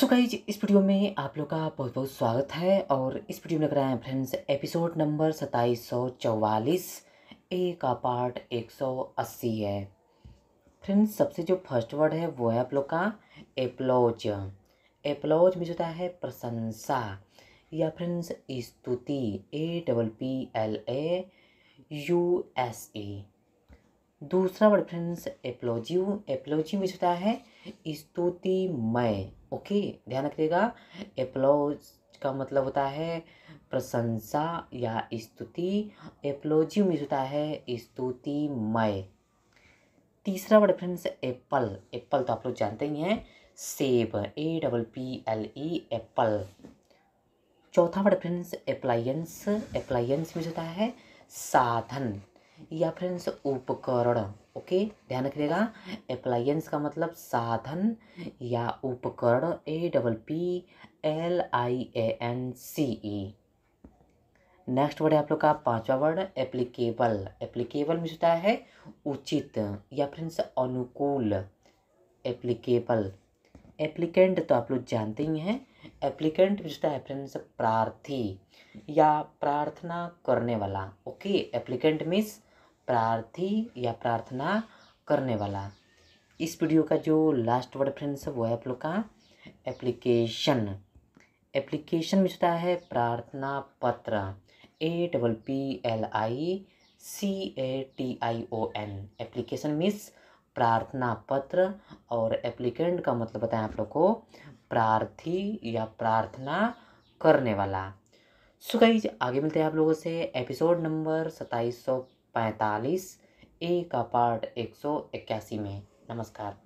सो so guys इस video में आप लोग का बहुत बहुत स्वागत है और इस वीडियो में लग रहा है फ्रेंड्स एपिसोड नंबर सताईस सौ चौवालीस ए का पार्ट एक सौ अस्सी है फ्रेंड्स सबसे जो फर्स्ट वर्ड है वो है आप लोग का एप्लॉज एप्लोज में होता है प्रशंसा या फ्रेंड्स स्तुति A double P L A U S E दूसरा वर्ड फ्रेंड्स एप्लोजी एप्लोजी में होता है मय ओके ध्यान रखिएगा एप्लोज का मतलब होता है प्रशंसा या स्तुति एप्लोजी में होता है मय तीसरा वर्ड फ्रेंड्स एप्पल एप्पल तो आप लोग जानते ही हैं सेब A double P L E apple चौथा वर्ड फ्रेंड्स एप्लायंस एप्लायंस में होता है साधन या फिर इनसे उपकरण ओके ध्यान रखिएगा अप्लायंस का मतलब साधन या उपकरण A double P L I A N C E next word है आप लोग का पांचवा वर्ड एप्लीकेबल एप्लीकेबल में होता है उचित या फिर इनसे अनुकूल एप्लीकेबल एप्लीकेंट तो आप लोग जानते ही हैं एप्लीकेंट जिसका है फ्रेंड्स प्रार्थी या प्रार्थना करने वाला ओके एप्लीकेंट मीन्स प्रार्थी या प्रार्थना करने वाला इस वीडियो का जो लास्ट वर्ड फ्रेंड्स है वो है आप लोग का एप्लीकेशन एप्लीकेशन में होता है प्रार्थना पत्र A double P L I C A T I O N application means प्रार्थना पत्र और एप्लीकेंट का मतलब बताएं आप लोग को प्रार्थी या प्रार्थना करने वाला सो आगे मिलते हैं आप लोगों से एपिसोड नंबर सताईस सौ पैंतालीस ए का पार्ट एक सौ इक्यासी में नमस्कार